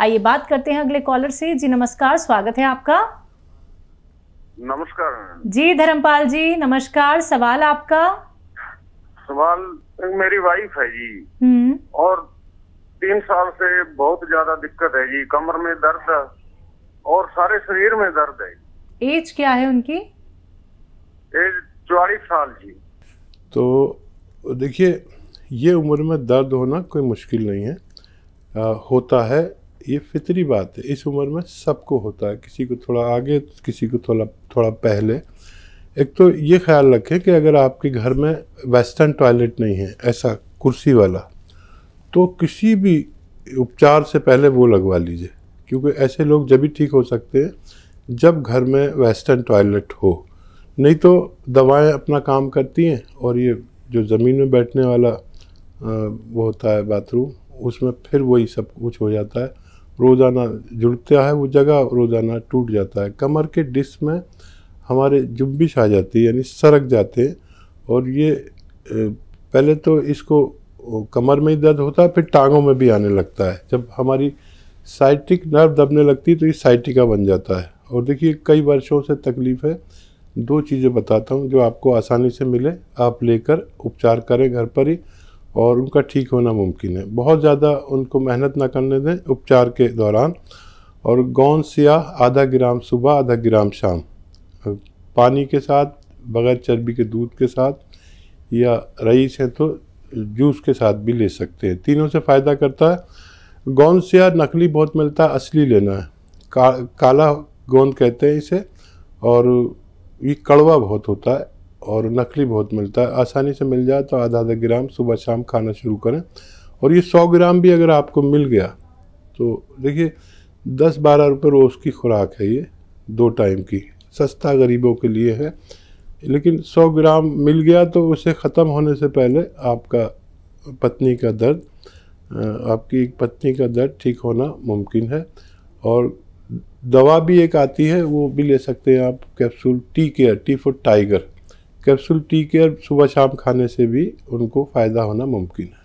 आइए बात करते हैं अगले कॉलर से जी नमस्कार स्वागत है आपका नमस्कार जी धर्मपाल जी नमस्कार सवाल आपका सवाल मेरी वाइफ है जी हम्म। और तीन साल से बहुत ज्यादा दिक्कत है जी कमर में दर्द और सारे शरीर में दर्द है एज क्या है उनकी एज चौवालीस साल जी तो देखिए ये उम्र में दर्द होना कोई मुश्किल नहीं है आ, होता है ये फितरी बात है इस उम्र में सबको होता है किसी को थोड़ा आगे किसी को थोड़ा थोड़ा पहले एक तो ये ख्याल रखें कि अगर आपके घर में वेस्टर्न टॉयलेट नहीं है ऐसा कुर्सी वाला तो किसी भी उपचार से पहले वो लगवा लीजिए क्योंकि ऐसे लोग जब भी ठीक हो सकते हैं जब घर में वेस्टर्न टॉयलेट हो नहीं तो दवाएं अपना काम करती हैं और ये जो ज़मीन में बैठने वाला वो होता है बाथरूम उसमें फिर वही सब कुछ हो जाता है रोज़ाना जुड़ता है वो जगह रोज़ाना टूट जाता है कमर के डिस्क में हमारे जुम्बिश आ जाती है यानी सरक जाते हैं और ये पहले तो इसको कमर में ही दर्द होता है फिर टांगों में भी आने लगता है जब हमारी साइटिक नर्व दबने लगती है तो ये साइटिका बन जाता है और देखिए कई वर्षों से तकलीफ़ है दो चीज़ें बताता हूँ जो आपको आसानी से मिले आप लेकर उपचार करें घर पर ही और उनका ठीक होना मुमकिन है बहुत ज़्यादा उनको मेहनत ना करने दें उपचार के दौरान और गौन सियाह आधा ग्राम सुबह आधा ग्राम शाम पानी के साथ बगैर चर्बी के दूध के साथ या रईस है तो जूस के साथ भी ले सकते हैं तीनों से फ़ायदा करता है गोंद सियाह नकली बहुत मिलता है असली लेना है का, काला गोंद कहते हैं इसे और ये कड़वा बहुत होता है और नकली बहुत मिलता है आसानी से मिल जाए तो आधा आधा ग्राम सुबह शाम खाना शुरू करें और ये सौ ग्राम भी अगर आपको मिल गया तो देखिए दस बारह रुपये रोज़ की खुराक है ये दो टाइम की सस्ता गरीबों के लिए है लेकिन सौ ग्राम मिल गया तो उसे ख़त्म होने से पहले आपका पत्नी का दर्द आपकी पत्नी का दर्द ठीक होना मुमकिन है और दवा भी एक आती है वो भी ले सकते हैं आप capsule T care T for tiger capsule T care सुबह शाम खाने से भी उनको फ़ायदा होना मुमकिन है